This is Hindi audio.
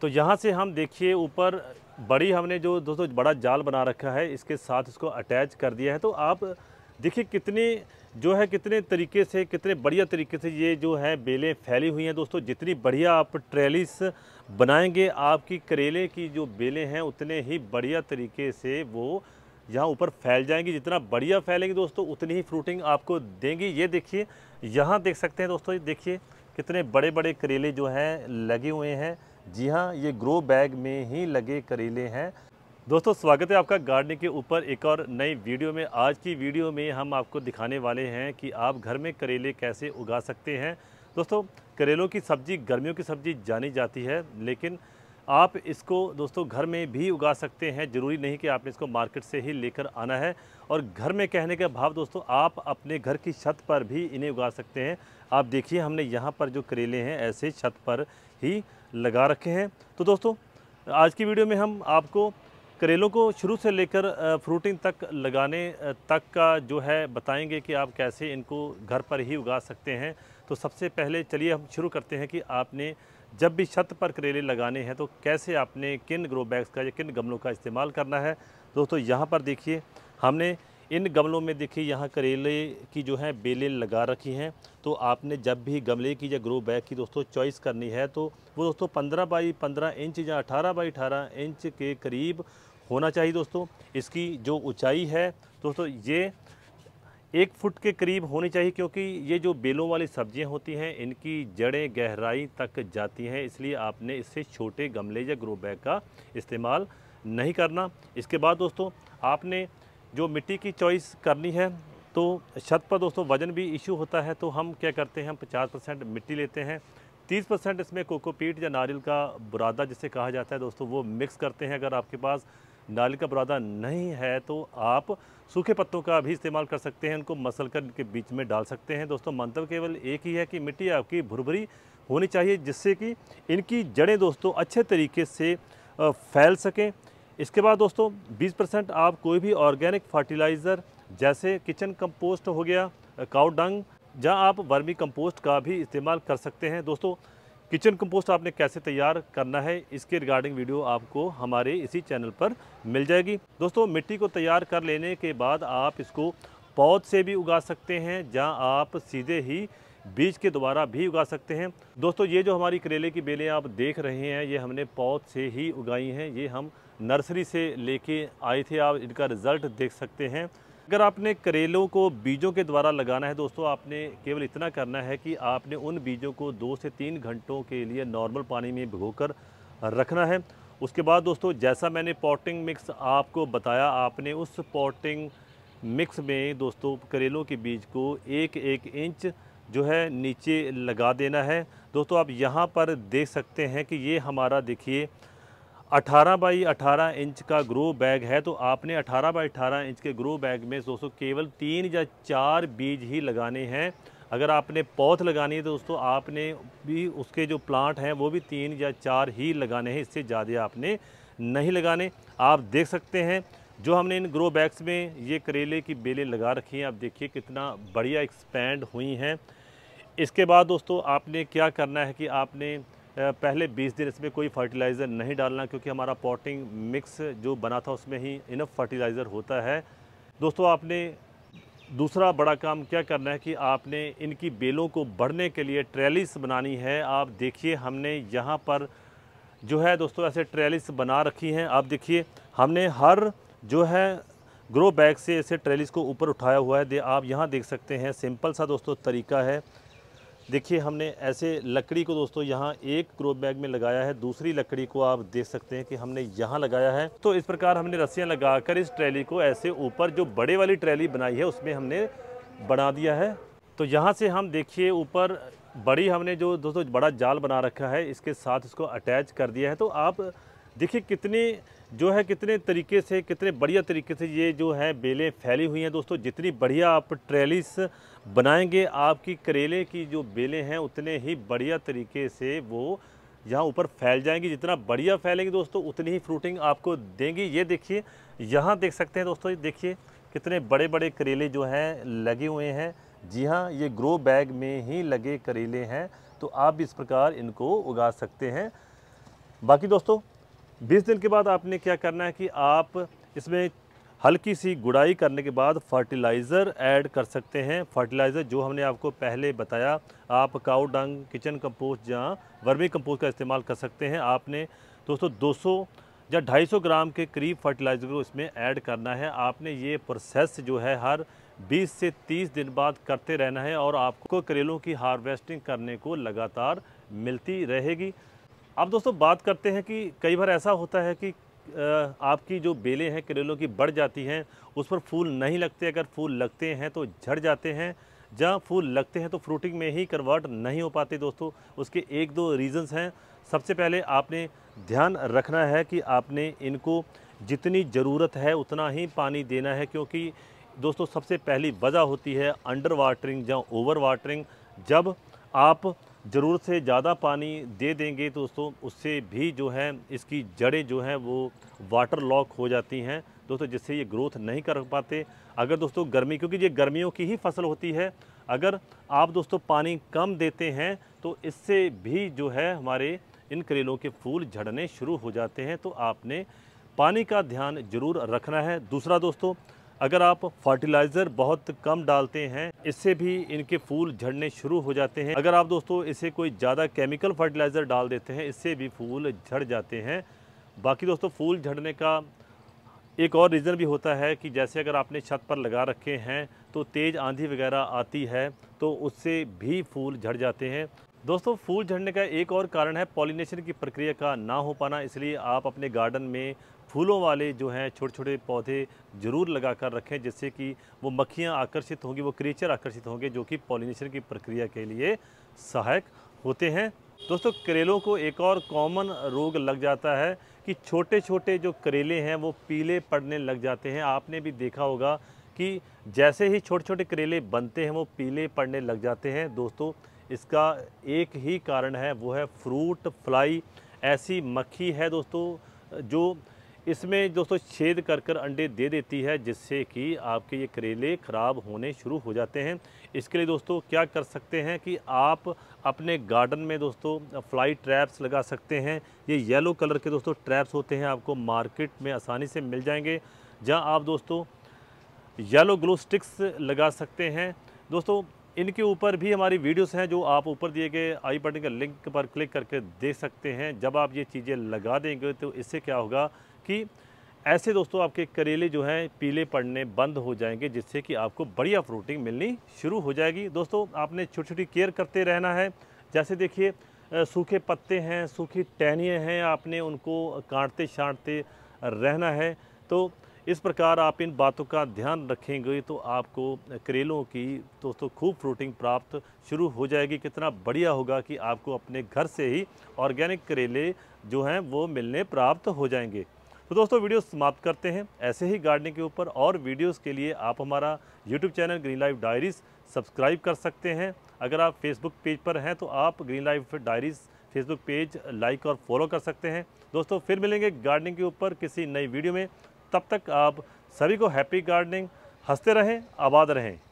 तो यहाँ से हम देखिए ऊपर बड़ी हमने जो दोस्तों बड़ा जाल बना रखा है इसके साथ इसको अटैच कर दिया है तो आप देखिए कितनी जो है कितने तरीके से कितने बढ़िया तरीके से ये जो है बेलें फैली हुई हैं दोस्तों जितनी बढ़िया आप ट्रेलिस बनाएंगे आपकी करेले की जो बेलें हैं उतने ही बढ़िया तरीके से वो यहाँ ऊपर फैल जाएंगी जितना बढ़िया फैलेंगी दोस्तों उतनी ही फ्रूटिंग आपको देंगी ये देखिए यहाँ देख सकते हैं दोस्तों देखिए कितने बड़े बड़े करेले जो हैं लगे हुए हैं जी हाँ ये ग्रो बैग में ही लगे करेले हैं दोस्तों स्वागत है आपका गार्डनिंग के ऊपर एक और नई वीडियो में आज की वीडियो में हम आपको दिखाने वाले हैं कि आप घर में करेले कैसे उगा सकते हैं दोस्तों करेलों की सब्ज़ी गर्मियों की सब्ज़ी जानी जाती है लेकिन आप इसको दोस्तों घर में भी उगा सकते हैं ज़रूरी नहीं कि आपने इसको मार्केट से ही लेकर आना है और घर में कहने का भाव दोस्तों आप अपने घर की छत पर भी इन्हें उगा सकते हैं आप देखिए हमने यहाँ पर जो करेले हैं ऐसे छत पर ही लगा रखे हैं तो दोस्तों आज की वीडियो में हम आपको करेलों को शुरू से लेकर फ्रूटिंग तक लगाने तक का जो है बताएंगे कि आप कैसे इनको घर पर ही उगा सकते हैं तो सबसे पहले चलिए हम शुरू करते हैं कि आपने जब भी छत पर करेले लगाने हैं तो कैसे आपने किन ग्रो बैग्स का या किन गमलों का इस्तेमाल करना है दोस्तों यहाँ पर देखिए हमने इन गमलों में देखिए यहाँ करेले की जो है बेलें लगा रखी हैं तो आपने जब भी गमले की या ग्रो बैग की दोस्तों चॉइस करनी है तो वो दोस्तों पंद्रह बाई पंद्रह इंच या अठारह बाई अठारह इंच के करीब होना चाहिए दोस्तों इसकी जो ऊंचाई है दोस्तों ये एक फुट के करीब होनी चाहिए क्योंकि ये जो बेलों वाली सब्जियां होती हैं इनकी जड़ें गहराई तक जाती हैं इसलिए आपने इससे छोटे गमले या ग्रो बैग का इस्तेमाल नहीं करना इसके बाद दोस्तों आपने जो मिट्टी की चॉइस करनी है तो छत पर दोस्तों वजन भी इशू होता है तो हम क्या करते हैं हम पचास परसेंट मिट्टी लेते हैं 30 परसेंट इसमें कोकोपीट या नारियल का बुरादा जिसे कहा जाता है दोस्तों वो मिक्स करते हैं अगर आपके पास नारियल का बुरादा नहीं है तो आप सूखे पत्तों का भी इस्तेमाल कर सकते हैं उनको मसल कर के बीच में डाल सकते हैं दोस्तों मंत्र केवल एक ही है कि मिट्टी आपकी भुरभुरी होनी चाहिए जिससे कि इनकी जड़ें दोस्तों अच्छे तरीके से फैल सकें इसके बाद दोस्तों 20 परसेंट आप कोई भी ऑर्गेनिक फर्टिलाइज़र जैसे किचन कंपोस्ट हो गया काउडंग जहाँ आप वर्मी कंपोस्ट का भी इस्तेमाल कर सकते हैं दोस्तों किचन कंपोस्ट आपने कैसे तैयार करना है इसके रिगार्डिंग वीडियो आपको हमारे इसी चैनल पर मिल जाएगी दोस्तों मिट्टी को तैयार कर लेने के बाद आप इसको पौध से भी उगा सकते हैं जहाँ आप सीधे ही बीज के द्वारा भी उगा सकते हैं दोस्तों ये जो हमारी करेले की बेलें आप देख रहे हैं ये हमने पौध से ही उगाई हैं ये हम नर्सरी से लेके आए थे आप इनका रिज़ल्ट देख सकते हैं अगर आपने करेलों को बीजों के द्वारा लगाना है दोस्तों आपने केवल इतना करना है कि आपने उन बीजों को दो से तीन घंटों के लिए नॉर्मल पानी में भिगोकर रखना है उसके बाद दोस्तों जैसा मैंने पॉटिंग मिक्स आपको बताया आपने उस पॉटिंग मिक्स में दोस्तों करेलों के बीज को एक एक इंच जो है नीचे लगा देना है दोस्तों आप यहाँ पर देख सकते हैं कि ये हमारा देखिए 18 बाई 18 इंच का ग्रो बैग है तो आपने 18 बाई 18 इंच के ग्रो बैग में दोस्तों केवल तीन या चार बीज ही लगाने हैं अगर आपने पौध लगानी है तो दोस्तों आपने भी उसके जो प्लांट हैं वो भी तीन या चार ही लगाने हैं इससे ज़्यादा आपने नहीं लगाने आप देख सकते हैं जो हमने इन ग्रो बैग्स में ये करेले की बेलें लगा रखी हैं आप देखिए कितना बढ़िया एक्सपेंड हुई हैं इसके बाद दोस्तों आपने क्या करना है कि आपने पहले 20 दिन इसमें कोई फर्टिलाइज़र नहीं डालना क्योंकि हमारा पॉटिंग मिक्स जो बना था उसमें ही इनफ फर्टिलाइज़र होता है दोस्तों आपने दूसरा बड़ा काम क्या करना है कि आपने इनकी बेलों को बढ़ने के लिए ट्रेलिस बनानी है आप देखिए हमने यहाँ पर जो है दोस्तों ऐसे ट्रेलिस बना रखी हैं आप देखिए हमने हर जो है ग्रो बैग से ऐसे ट्रेलिस को ऊपर उठाया हुआ है आप यहाँ देख सकते हैं सिंपल सा दोस्तों तरीका है देखिए हमने ऐसे लकड़ी को दोस्तों यहाँ एक क्रोप बैग में लगाया है दूसरी लकड़ी को आप देख सकते हैं कि हमने यहाँ लगाया है तो इस प्रकार हमने रस्सियाँ लगाकर इस ट्रैली को ऐसे ऊपर जो बड़े वाली ट्रैली बनाई है उसमें हमने बना दिया है तो यहाँ से हम देखिए ऊपर बड़ी हमने जो दोस्तों बड़ा जाल बना रखा है इसके साथ इसको अटैच कर दिया है तो आप देखिए कितने जो है कितने तरीके से कितने बढ़िया तरीके से ये जो है बेलें फैली हुई हैं दोस्तों जितनी बढ़िया आप ट्रेलिस बनाएंगे आपकी करेले की जो बेलें हैं उतने ही बढ़िया तरीके से वो यहाँ ऊपर फैल जाएंगी जितना बढ़िया फैलेंगी दोस्तों उतनी ही फ्रूटिंग आपको देंगी ये देखिए यहाँ देख सकते हैं दोस्तों देखिए कितने बड़े बड़े करेले जो हैं लगे हुए हैं जी हाँ ये ग्रो बैग में ही लगे करेले हैं तो आप भी इस प्रकार इनको उगा सकते हैं बाकी दोस्तों बीस दिन के बाद आपने क्या करना है कि आप इसमें हल्की सी गुड़ाई करने के बाद फर्टिलाइज़र ऐड कर सकते हैं फर्टिलाइज़र जो हमने आपको पहले बताया आप काउ डंग किचन कंपोस्ट या वर्मी कंपोस्ट का इस्तेमाल कर सकते हैं आपने दोस्तों 200 या 250 ग्राम के करीब फर्टिलाइज़र को इसमें ऐड करना है आपने ये प्रोसेस जो है हर 20 से 30 दिन बाद करते रहना है और आपको करेलों की हार्वेस्टिंग करने को लगातार मिलती रहेगी अब दोस्तों बात करते हैं कि कई बार ऐसा होता है कि आपकी जो बेलें हैं करेलों की बढ़ जाती हैं उस पर फूल नहीं लगते अगर फूल लगते हैं तो झड़ जाते हैं जहाँ फूल लगते हैं तो फ्रूटिंग में ही कन्वर्ट नहीं हो पाते दोस्तों उसके एक दो रीज़न्स हैं सबसे पहले आपने ध्यान रखना है कि आपने इनको जितनी ज़रूरत है उतना ही पानी देना है क्योंकि दोस्तों सबसे पहली वजह होती है अंडर वाटरिंग या ओवर वाटरिंग जब आप ज़रूरत से ज़्यादा पानी दे देंगे तो दोस्तों उससे भी जो है इसकी जड़ें जो हैं वो वाटर लॉक हो जाती हैं दोस्तों जिससे ये ग्रोथ नहीं कर पाते अगर दोस्तों गर्मी क्योंकि ये गर्मियों की ही फसल होती है अगर आप दोस्तों पानी कम देते हैं तो इससे भी जो है हमारे इन करेलों के फूल झड़ने शुरू हो जाते हैं तो आपने पानी का ध्यान ज़रूर रखना है दूसरा दोस्तों अगर आप फर्टिलाइज़र बहुत कम डालते हैं इससे भी इनके फूल झड़ने शुरू हो जाते हैं अगर आप दोस्तों इसे कोई ज़्यादा केमिकल फर्टिलाइज़र डाल देते हैं इससे भी फूल झड़ जाते हैं बाकी दोस्तों फूल झड़ने का एक और रीज़न भी होता है कि जैसे अगर आपने छत पर लगा रखे हैं तो तेज़ आंधी वगैरह आती है तो उससे भी फूल झड़ जाते हैं दोस्तों फूल झड़ने का एक और कारण है पॉलिनेशन की प्रक्रिया का ना हो पाना इसलिए आप अपने गार्डन में फूलों वाले जो हैं छोटे छोटे पौधे ज़रूर लगा कर रखें जिससे कि वो मक्खियाँ आकर्षित होंगी वो क्रीचर आकर्षित होंगे जो कि पॉलिनेशन की प्रक्रिया के लिए सहायक होते हैं दोस्तों करेलों को एक और कॉमन रोग लग जाता है कि छोटे छोटे जो करेले हैं वो पीले पड़ने लग जाते हैं आपने भी देखा होगा कि जैसे ही छोटे छोटे करेले बनते हैं वो पीले पड़ने लग जाते हैं दोस्तों इसका एक ही कारण है वो है फ्रूट फ्लाई ऐसी मक्खी है दोस्तों जो इसमें दोस्तों छेद कर कर अंडे दे देती है जिससे कि आपके ये करेले ख़राब होने शुरू हो जाते हैं इसके लिए दोस्तों क्या कर सकते हैं कि आप अपने गार्डन में दोस्तों फ्लाई ट्रैप्स लगा सकते हैं ये येलो कलर के दोस्तों ट्रैप्स होते हैं आपको मार्केट में आसानी से मिल जाएंगे जहाँ आप दोस्तों येलो ग्लो स्टिक्स लगा सकते हैं दोस्तों इनके ऊपर भी हमारी वीडियोस हैं जो आप ऊपर दिए गए आई बटन के लिंक पर क्लिक करके देख सकते हैं जब आप ये चीज़ें लगा देंगे तो इससे क्या होगा कि ऐसे दोस्तों आपके करेले जो हैं पीले पड़ने बंद हो जाएंगे जिससे कि आपको बढ़िया फ्रूटिंग मिलनी शुरू हो जाएगी दोस्तों आपने छोटी छोटी केयर करते रहना है जैसे देखिए सूखे पत्ते हैं सूखी टहनियाँ हैं आपने उनको काटते छाँटते रहना है तो इस प्रकार आप इन बातों का ध्यान रखेंगे तो आपको करेलों की दोस्तों खूब फ्रूटिंग प्राप्त शुरू हो जाएगी कितना बढ़िया होगा कि आपको अपने घर से ही ऑर्गेनिक करेले जो हैं वो मिलने प्राप्त हो जाएंगे तो दोस्तों वीडियो समाप्त करते हैं ऐसे ही गार्डनिंग के ऊपर और वीडियोस के लिए आप हमारा YouTube channel Green Life Diaries subscribe कर सकते हैं अगर आप फेसबुक पेज पर हैं तो आप Green Life Diaries Facebook page like और फॉलो कर सकते हैं दोस्तों फिर मिलेंगे गार्डनिंग के ऊपर किसी नई वीडियो में तब तक आप सभी को हैप्पी गार्डनिंग हंसते रहें आबाद रहें